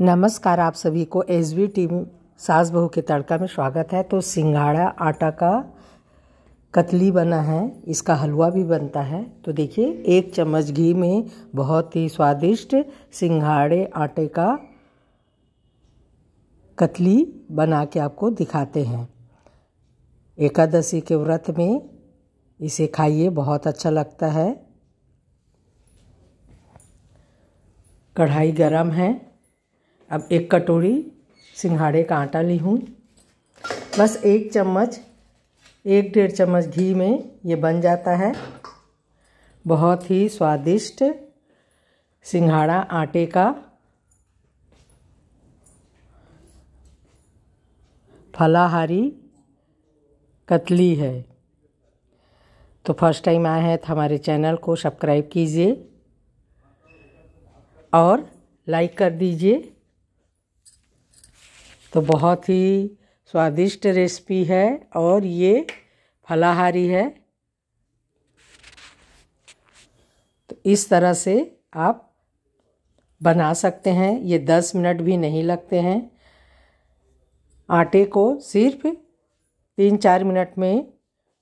नमस्कार आप सभी को एस बी टीम सास बहू के तड़का में स्वागत है तो सिंघाड़ा आटा का कतली बना है इसका हलवा भी बनता है तो देखिए एक चम्मच घी में बहुत ही स्वादिष्ट सिंघाड़े आटे का कतली बना के आपको दिखाते हैं एकादशी के व्रत में इसे खाइए बहुत अच्छा लगता है कढ़ाई गरम है अब एक कटोरी सिंघाड़े का आटा ली हूँ बस एक चम्मच एक डेढ़ चम्मच घी में ये बन जाता है बहुत ही स्वादिष्ट सिंघाड़ा आटे का फलाहारी कतली है तो फर्स्ट टाइम आए हैं तो हमारे चैनल को सब्सक्राइब कीजिए और लाइक कर दीजिए तो बहुत ही स्वादिष्ट रेसिपी है और ये फलाहारी है तो इस तरह से आप बना सकते हैं ये दस मिनट भी नहीं लगते हैं आटे को सिर्फ तीन चार मिनट में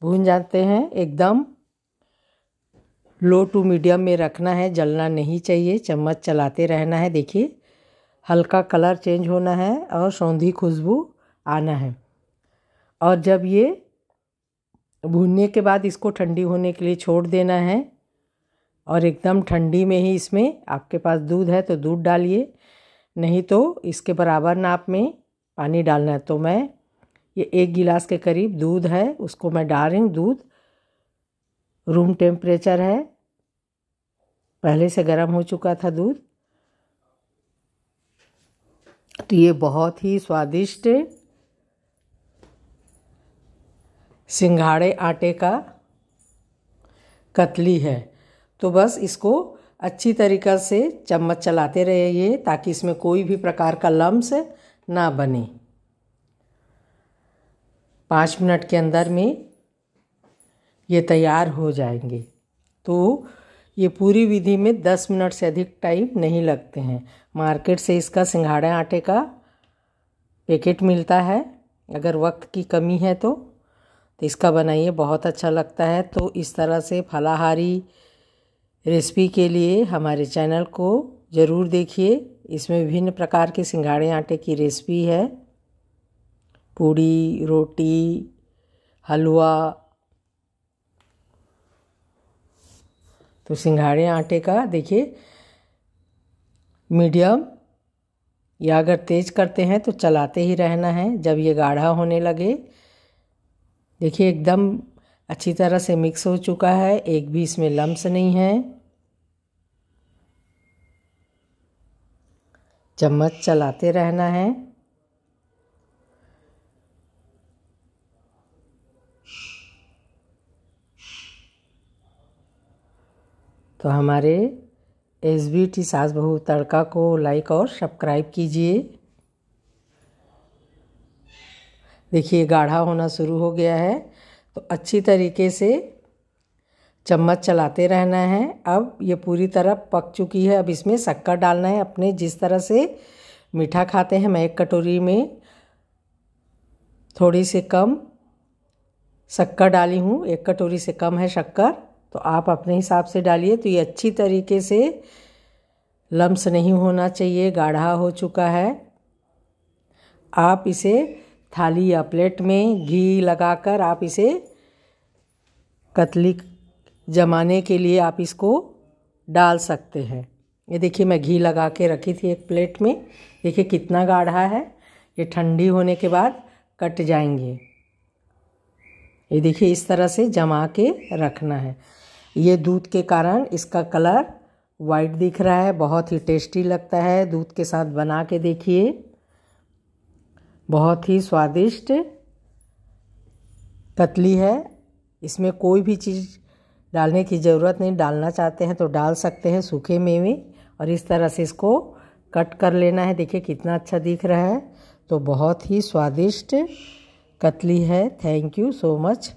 भून जाते हैं एकदम लो टू मीडियम में रखना है जलना नहीं चाहिए चम्मच चलाते रहना है देखिए हल्का कलर चेंज होना है और सौंधी खुशबू आना है और जब ये भूनने के बाद इसको ठंडी होने के लिए छोड़ देना है और एकदम ठंडी में ही इसमें आपके पास दूध है तो दूध डालिए नहीं तो इसके बराबर नाप में पानी डालना है तो मैं ये एक गिलास के करीब दूध है उसको मैं डाल रही हूँ दूध रूम टेम्परेचर है पहले से गर्म हो चुका था दूध तो ये बहुत ही स्वादिष्ट सिंघाड़े आटे का कतली है तो बस इसको अच्छी तरीक़ा से चम्मच चलाते रहिए ताकि इसमें कोई भी प्रकार का लम्स ना बने पाँच मिनट के अंदर में ये तैयार हो जाएंगे तो ये पूरी विधि में 10 मिनट से अधिक टाइम नहीं लगते हैं मार्केट से इसका सिंघाड़े आटे का पैकेट मिलता है अगर वक्त की कमी है तो तो इसका बनाइए बहुत अच्छा लगता है तो इस तरह से फलाहारी रेसिपी के लिए हमारे चैनल को ज़रूर देखिए इसमें विभिन्न प्रकार के सिंघाड़े आटे की रेसिपी है पूड़ी रोटी हलवा तो सिंघाड़े आटे का देखिए मीडियम या अगर तेज करते हैं तो चलाते ही रहना है जब ये गाढ़ा होने लगे देखिए एकदम अच्छी तरह से मिक्स हो चुका है एक भी इसमें लम्स नहीं है चम्मच चलाते रहना है तो हमारे एस बी टी सास बहु तड़का को लाइक और सब्सक्राइब कीजिए देखिए गाढ़ा होना शुरू हो गया है तो अच्छी तरीके से चम्मच चलाते रहना है अब ये पूरी तरह पक चुकी है अब इसमें शक्कर डालना है अपने जिस तरह से मीठा खाते हैं मैं एक कटोरी में थोड़ी से कम शक्कर डाली हूँ एक कटोरी से कम है शक्कर तो आप अपने हिसाब से डालिए तो ये अच्छी तरीके से लम्स नहीं होना चाहिए गाढ़ा हो चुका है आप इसे थाली या प्लेट में घी लगाकर आप इसे कतली जमाने के लिए आप इसको डाल सकते हैं ये देखिए मैं घी लगा के रखी थी एक प्लेट में देखिए कितना गाढ़ा है ये ठंडी होने के बाद कट जाएंगे ये देखिए इस तरह से जमा के रखना है ये दूध के कारण इसका कलर वाइट दिख रहा है बहुत ही टेस्टी लगता है दूध के साथ बना के देखिए बहुत ही स्वादिष्ट कतली है इसमें कोई भी चीज़ डालने की ज़रूरत नहीं डालना चाहते हैं तो डाल सकते हैं सूखे मेवे और इस तरह से इसको कट कर लेना है देखिए कितना अच्छा दिख रहा है तो बहुत ही स्वादिष्ट कतली है थैंक यू सो मच